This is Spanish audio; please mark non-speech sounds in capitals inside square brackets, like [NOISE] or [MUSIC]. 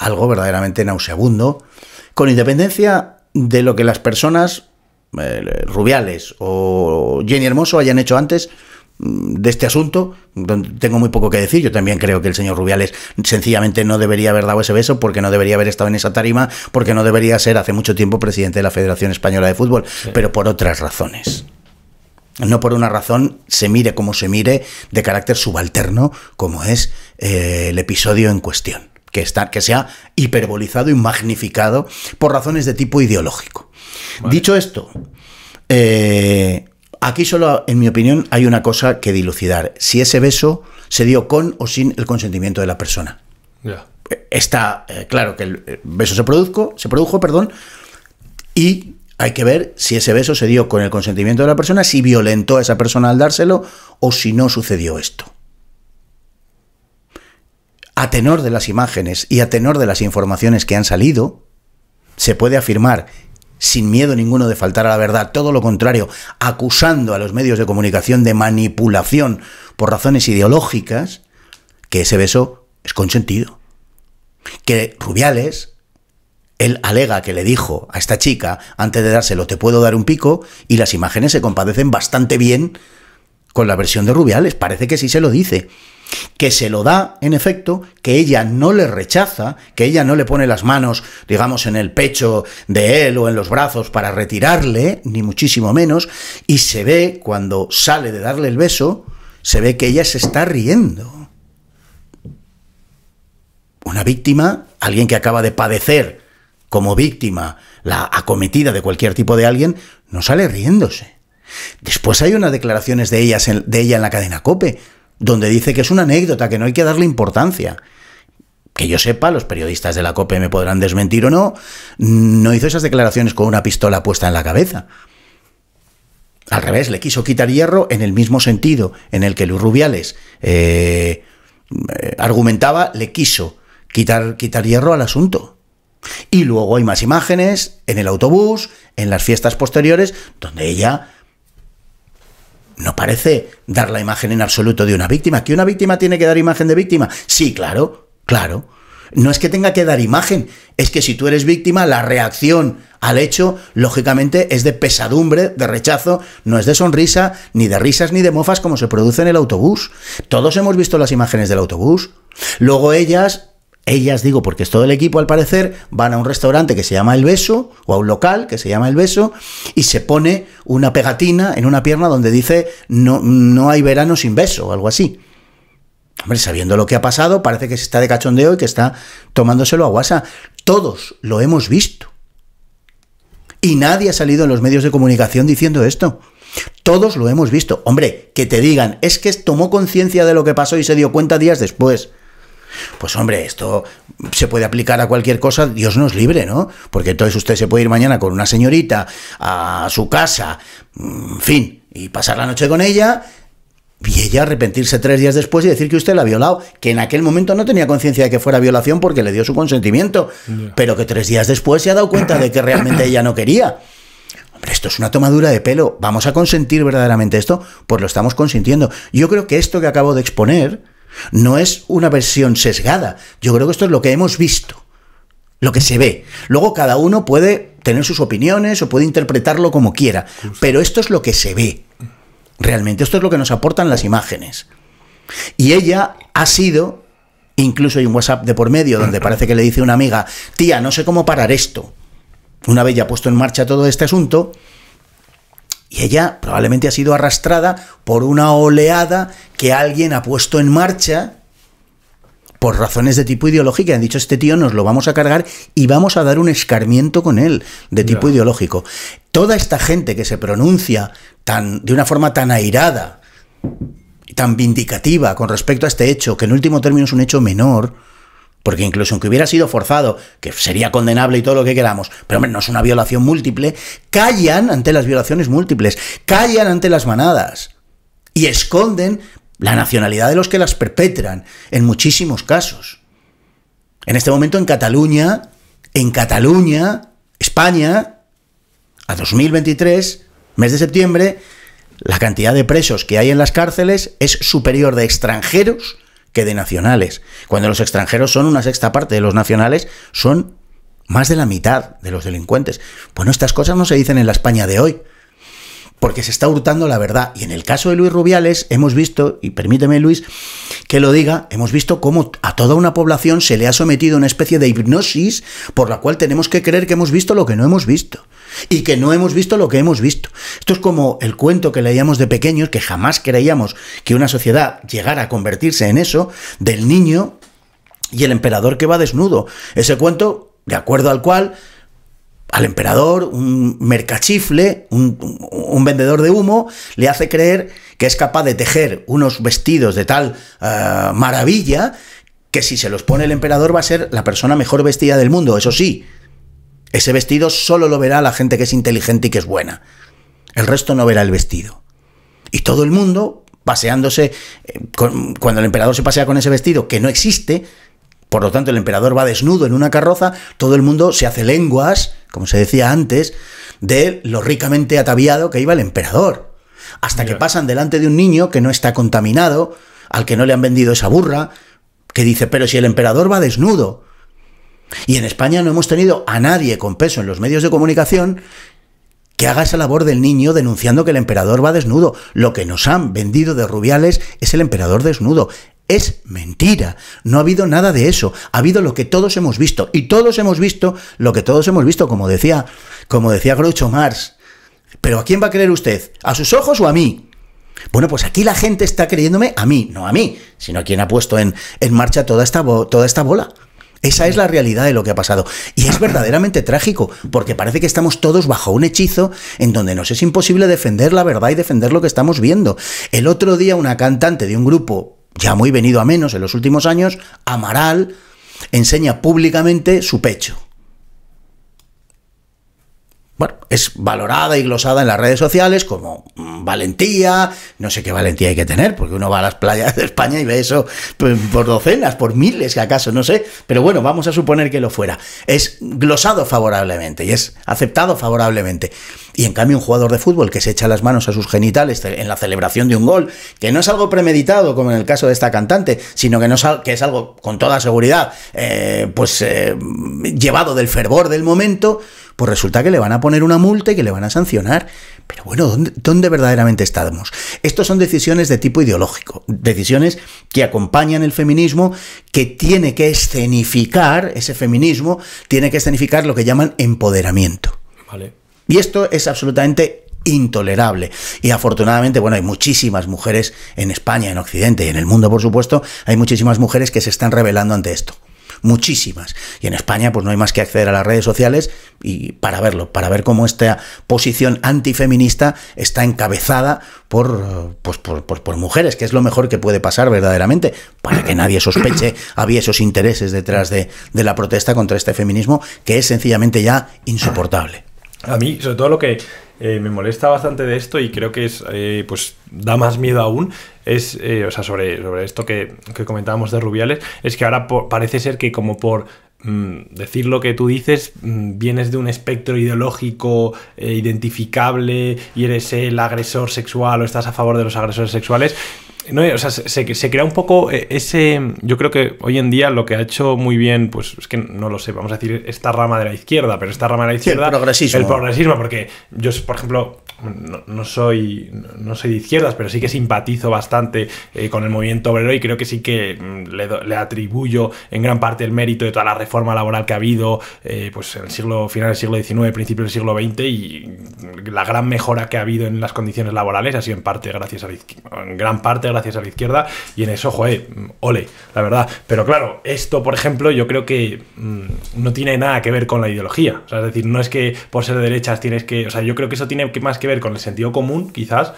algo verdaderamente nauseabundo, con independencia de lo que las personas eh, Rubiales o Jenny Hermoso hayan hecho antes mm, de este asunto, tengo muy poco que decir. Yo también creo que el señor Rubiales sencillamente no debería haber dado ese beso porque no debería haber estado en esa tarima, porque no debería ser hace mucho tiempo presidente de la Federación Española de Fútbol, pero por otras razones no por una razón se mire como se mire de carácter subalterno como es eh, el episodio en cuestión que, está, que sea hiperbolizado y magnificado por razones de tipo ideológico. Dicho esto, eh, aquí solo, en mi opinión, hay una cosa que dilucidar. Si ese beso se dio con o sin el consentimiento de la persona. Está eh, claro que el eh, beso se, produjo, se produjo, perdón, y hay que ver si ese beso se dio con el consentimiento de la persona, si violentó a esa persona al dárselo o si no sucedió esto a tenor de las imágenes y a tenor de las informaciones que han salido, se puede afirmar sin miedo ninguno de faltar a la verdad, todo lo contrario, acusando a los medios de comunicación de manipulación por razones ideológicas, que ese beso es consentido. Que Rubiales, él alega que le dijo a esta chica, antes de dárselo, te puedo dar un pico, y las imágenes se compadecen bastante bien con la versión de Rubiales, parece que sí se lo dice que se lo da, en efecto, que ella no le rechaza, que ella no le pone las manos, digamos, en el pecho de él o en los brazos para retirarle, ni muchísimo menos, y se ve cuando sale de darle el beso, se ve que ella se está riendo. Una víctima, alguien que acaba de padecer como víctima la acometida de cualquier tipo de alguien, no sale riéndose. Después hay unas declaraciones de, de ella en la cadena Cope, donde dice que es una anécdota, que no hay que darle importancia. Que yo sepa, los periodistas de la COPE me podrán desmentir o no, no hizo esas declaraciones con una pistola puesta en la cabeza. Al revés, le quiso quitar hierro en el mismo sentido en el que Luis Rubiales eh, argumentaba, le quiso quitar, quitar hierro al asunto. Y luego hay más imágenes en el autobús, en las fiestas posteriores, donde ella no parece dar la imagen en absoluto de una víctima. ¿Que una víctima tiene que dar imagen de víctima? Sí, claro, claro. No es que tenga que dar imagen, es que si tú eres víctima, la reacción al hecho, lógicamente, es de pesadumbre, de rechazo, no es de sonrisa, ni de risas, ni de mofas como se produce en el autobús. Todos hemos visto las imágenes del autobús. Luego ellas ellas, digo, porque es todo el equipo al parecer, van a un restaurante que se llama El Beso, o a un local que se llama El Beso, y se pone una pegatina en una pierna donde dice no, hay verano sin beso, o algo así. Hombre, sabiendo lo que ha pasado, parece que se está de cachondeo y que está tomándoselo a guasa. Todos lo hemos visto. Y nadie ha salido en los medios de comunicación diciendo esto. Todos lo hemos visto. Hombre, que te digan, es que tomó conciencia de lo que pasó y se dio cuenta días después. Pues hombre, esto se puede aplicar a cualquier cosa, Dios nos libre, ¿no? Porque entonces usted se puede ir mañana con una señorita a su casa, en mm, fin, y pasar la noche con ella. Y ella arrepentirse tres días después y decir que usted la ha violado, que en aquel momento no tenía conciencia de que fuera violación porque le dio su consentimiento, pero que tres días después se ha dado cuenta de que realmente ella no quería. Hombre, esto es una tomadura de pelo. ¿Vamos a consentir verdaderamente esto? Pues lo estamos consintiendo. Yo creo que esto que acabo de exponer no es una versión sesgada. Yo creo que esto es lo que hemos visto, lo que se ve. Luego cada uno puede tener sus opiniones o puede interpretarlo como quiera, pero esto es lo que se ve. Realmente esto es lo que nos aportan las imágenes. Y ella ha sido, incluso hay un WhatsApp de por medio donde parece que le dice una amiga, tía, no sé cómo parar esto. Una vez ya puesto en marcha todo este asunto, ella probablemente ha sido arrastrada por una oleada que alguien ha puesto en marcha por razones de tipo ideológico. Han dicho, este tío nos lo vamos a cargar y vamos a dar un escarmiento con él de tipo ideológico. Toda esta gente que se pronuncia tan, de una forma tan airada, tan vindicativa con respecto a este hecho, que en último término es un hecho menor, porque incluso aunque hubiera sido forzado, que sería condenable y todo lo que queramos, pero hombre, no es una violación múltiple, callan ante las violaciones múltiples, callan ante las manadas y esconden la nacionalidad de los que las perpetran en muchísimos casos. En este momento en Cataluña, en Cataluña, España, a 2023, mes de septiembre, la cantidad de presos que hay en las cárceles es superior de extranjeros que de nacionales. Cuando los extranjeros son una sexta parte de los nacionales, son más de la mitad de los delincuentes. Bueno, estas cosas no se dicen en la España de hoy porque se está hurtando la verdad. Y en el caso de Luis Rubiales hemos visto, y permíteme Luis que lo diga, hemos visto cómo a toda una población se le ha sometido una especie de hipnosis por la cual tenemos que creer que hemos visto lo que no hemos visto. Y que no hemos visto lo que hemos visto. Esto es como el cuento que leíamos de pequeños, que jamás creíamos que una sociedad llegara a convertirse en eso, del niño y el emperador que va desnudo. Ese cuento, de acuerdo al cual al emperador, un mercachifle, un, vendedor de humo, le hace creer que es capaz de tejer unos vestidos de tal eh, maravilla que si se los pone el emperador va a ser la persona mejor vestida del mundo. Eso sí, ese vestido solo lo verá la gente que es inteligente y que es buena. El resto no verá el vestido. Y todo el mundo, paseándose, eh, cuando el emperador se pasea con ese vestido que no existe, por lo tanto, el emperador va desnudo en una carroza, todo el mundo se hace lenguas, como se decía antes, de lo ricamente ataviado que iba el emperador. Hasta que pasan delante de un niño que no está contaminado, al que no le han vendido esa burra, que dice, pero si el emperador va desnudo. Y en España no hemos tenido a nadie con peso en los medios de comunicación que haga esa labor del niño denunciando que el emperador va desnudo. Lo que nos han vendido de rubiales es el emperador desnudo. Es mentira. No ha habido nada de eso. Ha habido lo que todos hemos visto. Y todos hemos visto lo que todos hemos visto, como decía, como decía Groucho Mars. Pero ¿a quién va a creer usted? ¿A sus ojos o a mí? Bueno, pues aquí la gente está creyéndome a mí, no a mí, sino a quien ha puesto en, marcha toda esta bola. Esa es la realidad de lo que ha pasado. Y es verdaderamente trágico, porque parece que estamos todos bajo un hechizo en donde nos es imposible defender la verdad y defender lo que estamos viendo. El otro día una cantante de un grupo ya muy venido a menos en los últimos años, Amaral enseña públicamente su pecho. Bueno, es valorada y glosada en las redes sociales como valentía, no sé qué valentía hay que tener, porque uno va a las playas de España y ve eso pues, por docenas, por miles, que acaso, no sé, pero bueno, vamos a suponer que lo fuera. Es glosado favorablemente y es aceptado favorablemente. Y en cambio un jugador de fútbol que se echa las manos a sus genitales en la celebración de un gol, que no es algo premeditado como en el caso de esta cantante, sino que, no es, que es algo con toda seguridad, eh, pues eh, llevado del fervor del momento, pues resulta que le van a poner una multa y que le van a sancionar. Pero bueno, ¿dónde, verdaderamente estamos? Estos son decisiones de tipo ideológico, decisiones que acompañan el feminismo, que tiene que escenificar, ese feminismo tiene que escenificar lo que llaman empoderamiento. Vale. Y esto es absolutamente intolerable. Y afortunadamente, bueno, hay muchísimas mujeres en España, en Occidente y en el mundo, por supuesto, hay muchísimas mujeres que se están rebelando ante esto muchísimas. Y en España, pues no hay más que acceder a las redes sociales y para verlo, para ver cómo esta posición antifeminista está encabezada por, pues, por, mujeres, que es lo mejor que puede pasar verdaderamente, para que nadie sospeche [COUGHS] había esos intereses detrás de, de la protesta contra este feminismo, que es sencillamente ya insoportable. A mí, sobre todo lo que eh, me molesta bastante de esto y creo que es, eh, pues, da más miedo aún, es, eh, o sea, sobre, esto que, comentábamos de Rubiales, es que ahora parece ser que como por mm, decir lo que tú dices, mm, vienes de un espectro ideológico identificable y eres el agresor sexual o estás a favor de los agresores sexuales, no, o sea, se, crea un poco eh, ese. Yo creo que hoy en día lo que ha hecho muy bien, pues es que no lo sé, vamos a decir esta rama de la izquierda, pero esta rama de la izquierda. el progresismo. porque yo, por ejemplo, no, soy, no soy de izquierdas, pero sí que simpatizo bastante eh, con el movimiento obrero y creo que sí que mm, le, atribuyo en gran parte el mérito de toda la reforma laboral que ha habido eh, pues en el siglo final del siglo XIX, principio del siglo XX y la gran mejora que ha habido en las condiciones laborales ha sido en parte gracias a la, en gran parte gracias a la izquierda. Y en eso, joder, ole, la verdad. Pero claro, esto, por ejemplo, yo creo que mm, no tiene nada que ver con la ideología. O sea, es decir, no es que por ser de derechas tienes que. O sea, yo creo que eso tiene más que ver con el sentido común, quizás.